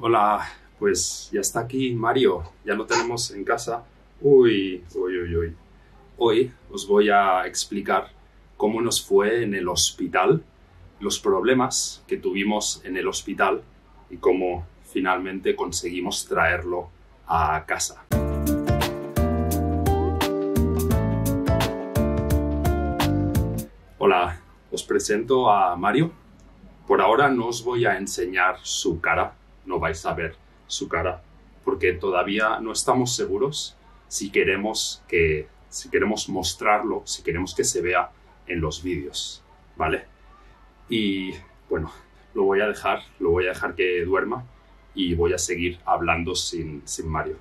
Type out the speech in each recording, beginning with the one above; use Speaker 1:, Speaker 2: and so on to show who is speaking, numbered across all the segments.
Speaker 1: Hola, pues ya está aquí Mario, ya lo tenemos en casa. Uy, uy, uy, Hoy os voy a explicar cómo nos fue en el hospital, los problemas que tuvimos en el hospital y cómo finalmente conseguimos traerlo a casa. Hola, os presento a Mario. Por ahora no os voy a enseñar su cara no vais a ver su cara, porque todavía no estamos seguros si queremos que si queremos mostrarlo, si queremos que se vea en los vídeos, ¿vale? Y bueno, lo voy a dejar, lo voy a dejar que duerma y voy a seguir hablando sin, sin Mario.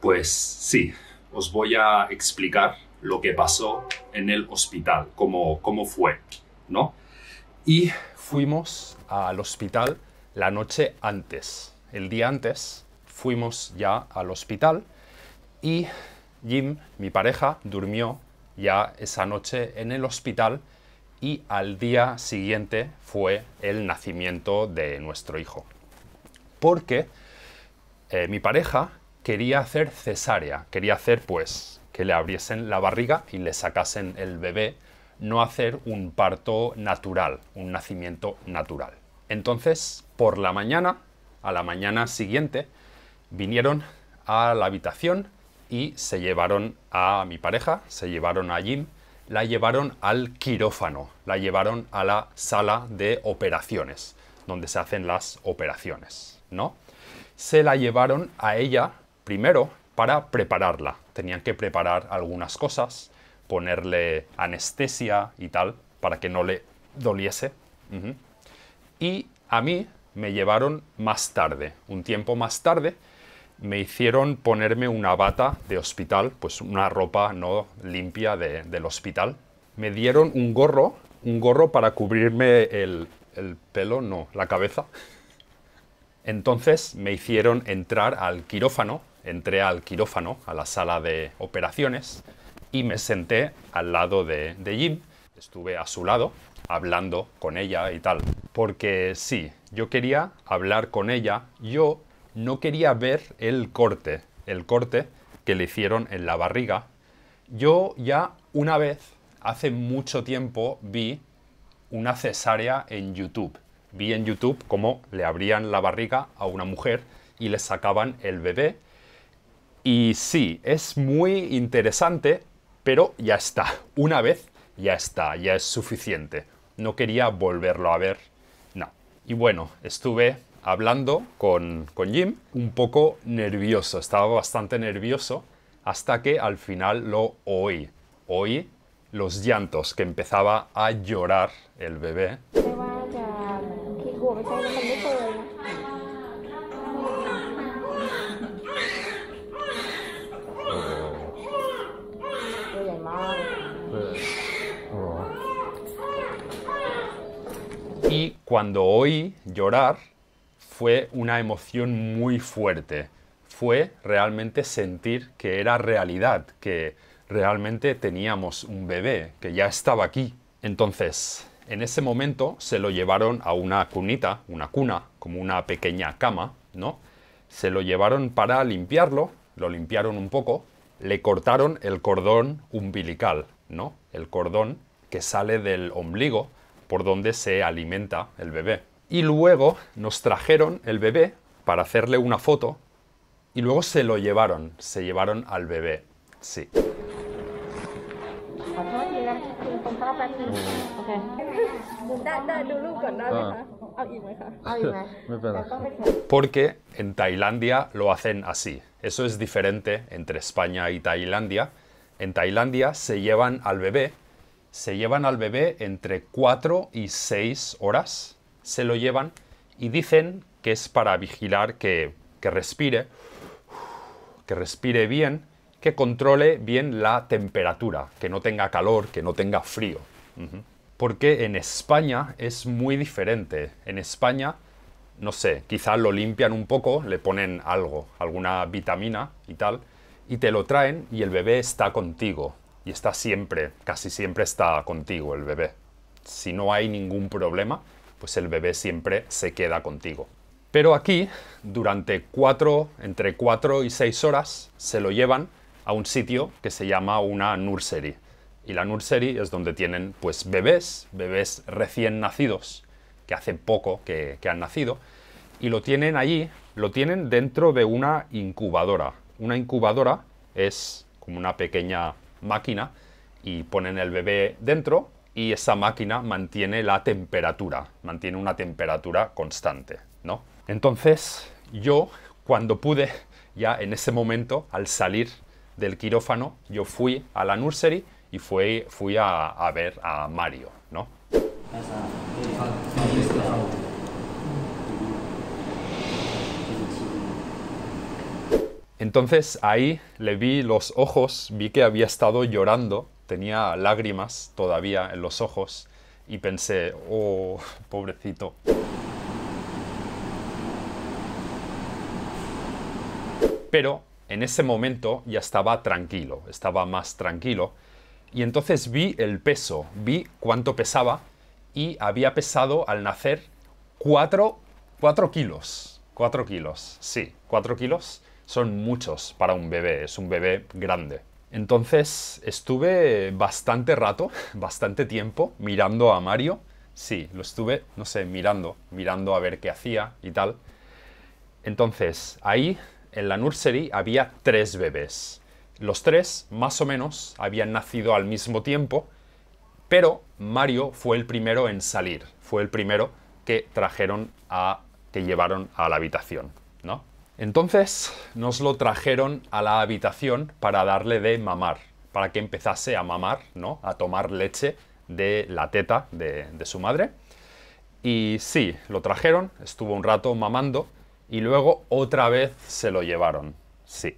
Speaker 1: Pues sí, os voy a explicar lo que pasó en el hospital, cómo, cómo fue, ¿no? y fuimos al hospital la noche antes. El día antes fuimos ya al hospital y Jim, mi pareja, durmió ya esa noche en el hospital y al día siguiente fue el nacimiento de nuestro hijo. Porque eh, mi pareja quería hacer cesárea, quería hacer pues que le abriesen la barriga y le sacasen el bebé no hacer un parto natural, un nacimiento natural. Entonces, por la mañana, a la mañana siguiente, vinieron a la habitación y se llevaron a mi pareja, se llevaron a Jim, la llevaron al quirófano, la llevaron a la sala de operaciones, donde se hacen las operaciones, ¿no? Se la llevaron a ella primero para prepararla. Tenían que preparar algunas cosas, ponerle anestesia y tal, para que no le doliese. Y a mí me llevaron más tarde, un tiempo más tarde, me hicieron ponerme una bata de hospital, pues una ropa no limpia del hospital. Me dieron un gorro, un gorro para cubrirme el, el pelo, no, la cabeza. Entonces me hicieron entrar al quirófano, entré al quirófano, a la sala de operaciones, y me senté al lado de, de Jim. Estuve a su lado hablando con ella y tal. Porque sí, yo quería hablar con ella. Yo no quería ver el corte, el corte que le hicieron en la barriga. Yo ya una vez, hace mucho tiempo, vi una cesárea en YouTube. Vi en YouTube cómo le abrían la barriga a una mujer y le sacaban el bebé. Y sí, es muy interesante pero ya está. Una vez ya está, ya es suficiente. No quería volverlo a ver, no. Y bueno, estuve hablando con, Jim, un poco nervioso, estaba bastante nervioso, hasta que al final lo oí. Oí los llantos, que empezaba a llorar el bebé. Y cuando oí llorar, fue una emoción muy fuerte. Fue realmente sentir que era realidad, que realmente teníamos un bebé, que ya estaba aquí. Entonces, en ese momento se lo llevaron a una cunita, una cuna, como una pequeña cama, ¿no? Se lo llevaron para limpiarlo, lo limpiaron un poco, le cortaron el cordón umbilical, ¿no? El cordón que sale del ombligo por donde se alimenta el bebé. Y luego nos trajeron el bebé para hacerle una foto y luego se lo llevaron, se llevaron al bebé. Sí. Ah. Porque en Tailandia lo hacen así. Eso es diferente entre España y Tailandia. En Tailandia se llevan al bebé se llevan al bebé entre 4 y 6 horas, se lo llevan y dicen que es para vigilar que, respire, que respire bien, que controle bien la temperatura, que no tenga calor, que no tenga frío. Porque en España es muy diferente. En España, no sé, quizá lo limpian un poco, le ponen algo, alguna vitamina y tal, y te lo traen y el bebé está contigo y está siempre, casi siempre está contigo el bebé. Si no hay ningún problema, pues el bebé siempre se queda contigo. Pero aquí, durante cuatro, entre 4 y 6 horas, se lo llevan a un sitio que se llama una nursery. Y la nursery es donde tienen pues bebés, bebés recién nacidos, que hace poco que han nacido, y lo tienen allí, lo tienen dentro de una incubadora. Una incubadora es como una pequeña máquina y ponen el bebé dentro y esa máquina mantiene la temperatura, mantiene una temperatura constante, ¿no? Entonces, yo cuando pude, ya en ese momento, al salir del quirófano, yo fui a la nursery y fui, fui a, a ver a Mario, ¿no? Entonces ahí le vi los ojos, vi que había estado llorando, tenía lágrimas todavía en los ojos y pensé, oh, pobrecito. Pero en ese momento ya estaba tranquilo, estaba más tranquilo y entonces vi el peso, vi cuánto pesaba y había pesado al nacer 4, kilos, 4 kilos, sí, 4 kilos son muchos para un bebé, es un bebé grande. Entonces estuve bastante rato, bastante tiempo mirando a Mario. Sí, lo estuve, no sé, mirando, mirando a ver qué hacía y tal. Entonces, ahí en la nursery había tres bebés. Los tres, más o menos, habían nacido al mismo tiempo, pero Mario fue el primero en salir, fue el primero que trajeron a, que llevaron a la habitación, ¿no? Entonces nos lo trajeron a la habitación para darle de mamar, para que empezase a mamar, ¿no? A tomar leche de la teta de, su madre. Y sí, lo trajeron, estuvo un rato mamando y luego otra vez se lo llevaron. Sí.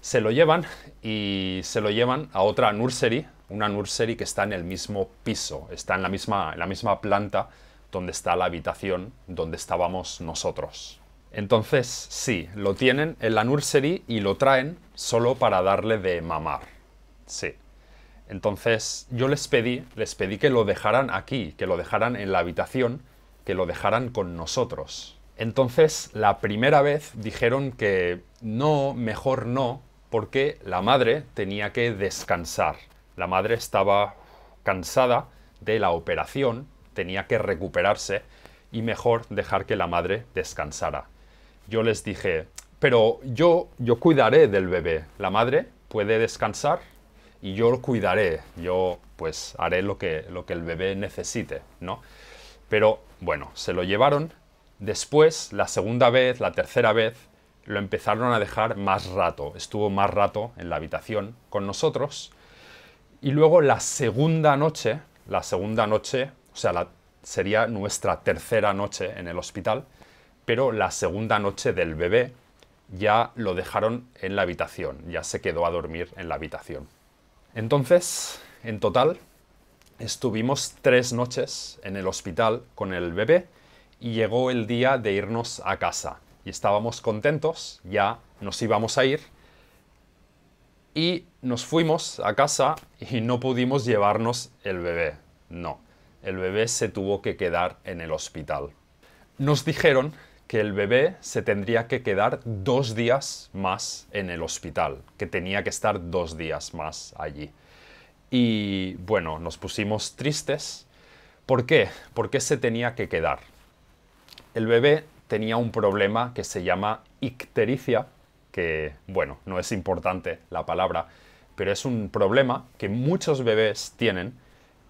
Speaker 1: Se lo llevan y se lo llevan a otra nursery, una nursery que está en el mismo piso, está en la misma planta donde está la habitación donde estábamos nosotros. Entonces, sí, lo tienen en la nursery y lo traen solo para darle de mamar. Sí. Entonces, yo les pedí, les pedí que lo dejaran aquí, que lo dejaran en la habitación, que lo dejaran con nosotros. Entonces, la primera vez dijeron que no, mejor no, porque la madre tenía que descansar. La madre estaba cansada de la operación, tenía que recuperarse y mejor dejar que la madre descansara yo les dije, pero yo, yo cuidaré del bebé. La madre puede descansar y yo lo cuidaré. Yo pues haré lo que, lo que el bebé necesite, ¿no? Pero bueno, se lo llevaron. Después, la segunda vez, la tercera vez, lo empezaron a dejar más rato. Estuvo más rato en la habitación con nosotros. Y luego la segunda noche, la segunda noche, o sea, sería nuestra tercera noche en el hospital, pero la segunda noche del bebé ya lo dejaron en la habitación, ya se quedó a dormir en la habitación. Entonces, en total, estuvimos tres noches en el hospital con el bebé y llegó el día de irnos a casa. Y estábamos contentos, ya nos íbamos a ir. Y nos fuimos a casa y no pudimos llevarnos el bebé. No, el bebé se tuvo que quedar en el hospital. Nos dijeron que el bebé se tendría que quedar dos días más en el hospital, que tenía que estar dos días más allí. Y bueno, nos pusimos tristes. ¿Por qué? ¿Por qué se tenía que quedar? El bebé tenía un problema que se llama ictericia, que bueno, no es importante la palabra, pero es un problema que muchos bebés tienen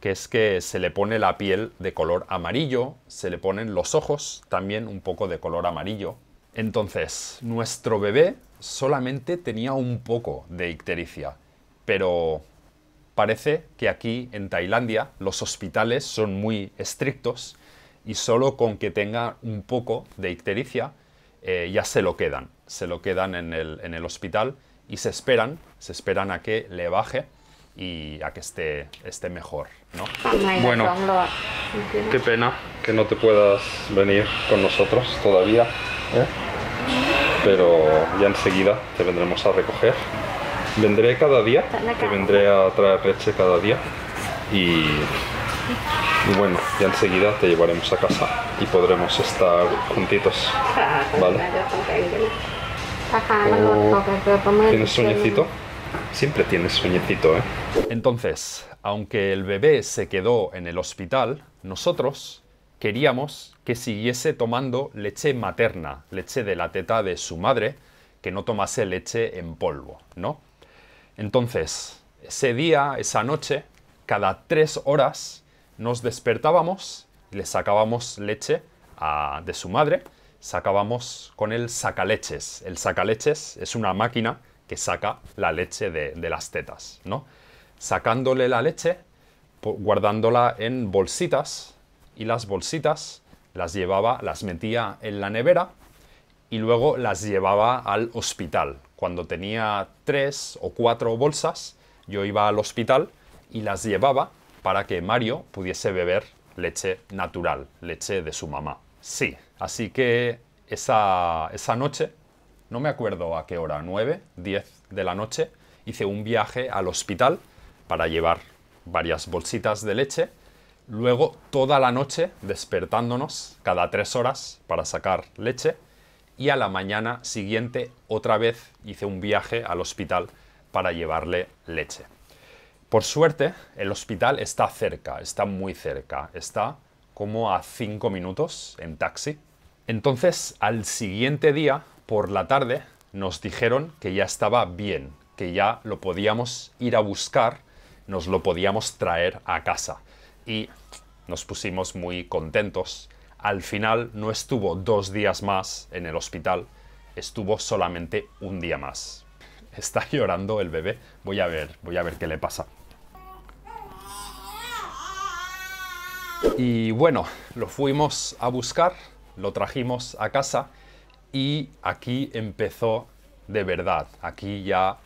Speaker 1: que es que se le pone la piel de color amarillo, se le ponen los ojos también un poco de color amarillo. Entonces, nuestro bebé solamente tenía un poco de ictericia, pero parece que aquí en Tailandia los hospitales son muy estrictos y solo con que tenga un poco de ictericia eh, ya se lo quedan, se lo quedan en el, en el hospital y se esperan, se esperan a que le baje y a que esté, esté mejor, ¿no? Bueno, qué pena que no te puedas venir con nosotros todavía, pero ya enseguida te vendremos a recoger. Vendré cada día, te vendré a traer leche cada día y, bueno, ya enseguida te llevaremos a casa y podremos estar juntitos, ¿vale? ¿Tienes sueñecito? Siempre tienes sueñecito, ¿eh? Entonces, aunque el bebé se quedó en el hospital, nosotros queríamos que siguiese tomando leche materna, leche de la teta de su madre, que no tomase leche en polvo, ¿no? Entonces, ese día, esa noche, cada tres horas nos despertábamos y le sacábamos leche de su madre, sacábamos con el sacaleches. El sacaleches es una máquina que saca la leche de, las tetas, ¿no? Sacándole la leche, guardándola en bolsitas y las bolsitas las llevaba, las metía en la nevera y luego las llevaba al hospital. Cuando tenía tres o cuatro bolsas, yo iba al hospital y las llevaba para que Mario pudiese beber leche natural, leche de su mamá. Sí, así que esa, esa noche no me acuerdo a qué hora, 9, 10 de la noche, hice un viaje al hospital para llevar varias bolsitas de leche. Luego toda la noche despertándonos cada tres horas para sacar leche y a la mañana siguiente otra vez hice un viaje al hospital para llevarle leche. Por suerte, el hospital está cerca, está muy cerca, está como a cinco minutos en taxi. Entonces, al siguiente día por la tarde nos dijeron que ya estaba bien, que ya lo podíamos ir a buscar, nos lo podíamos traer a casa. Y nos pusimos muy contentos. Al final no estuvo dos días más en el hospital, estuvo solamente un día más. Está llorando el bebé. Voy a ver, voy a ver qué le pasa. Y bueno, lo fuimos a buscar, lo trajimos a casa y aquí empezó de verdad. Aquí ya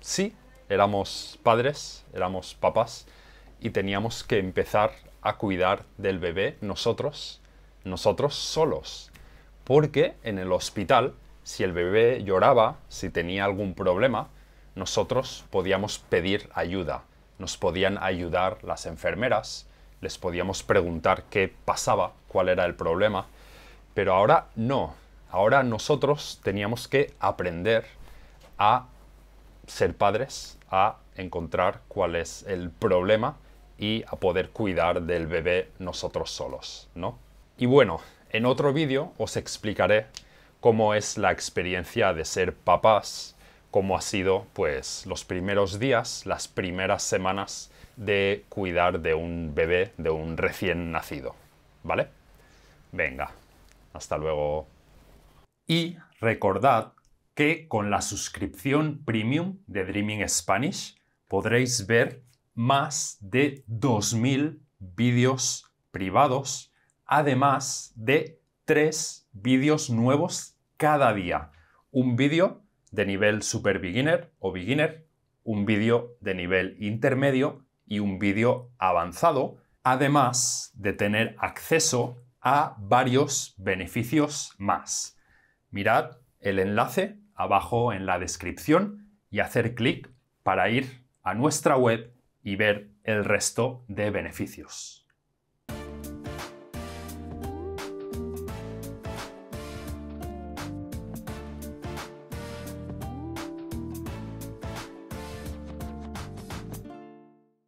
Speaker 1: sí, éramos padres, éramos papás y teníamos que empezar a cuidar del bebé nosotros, nosotros solos. Porque en el hospital, si el bebé lloraba, si tenía algún problema, nosotros podíamos pedir ayuda. Nos podían ayudar las enfermeras, les podíamos preguntar qué pasaba, cuál era el problema. Pero ahora no, Ahora nosotros teníamos que aprender a ser padres, a encontrar cuál es el problema y a poder cuidar del bebé nosotros solos, ¿no? Y bueno, en otro vídeo os explicaré cómo es la experiencia de ser papás, cómo ha sido pues los primeros días, las primeras semanas de cuidar de un bebé, de un recién nacido, ¿vale? Venga, hasta luego. Y recordad que con la suscripción premium de Dreaming Spanish podréis ver más de 2.000 vídeos privados, además de tres vídeos nuevos cada día. Un vídeo de nivel super beginner o beginner, un vídeo de nivel intermedio y un vídeo avanzado, además de tener acceso a varios beneficios más mirad el enlace abajo en la descripción y hacer clic para ir a nuestra web y ver el resto de beneficios.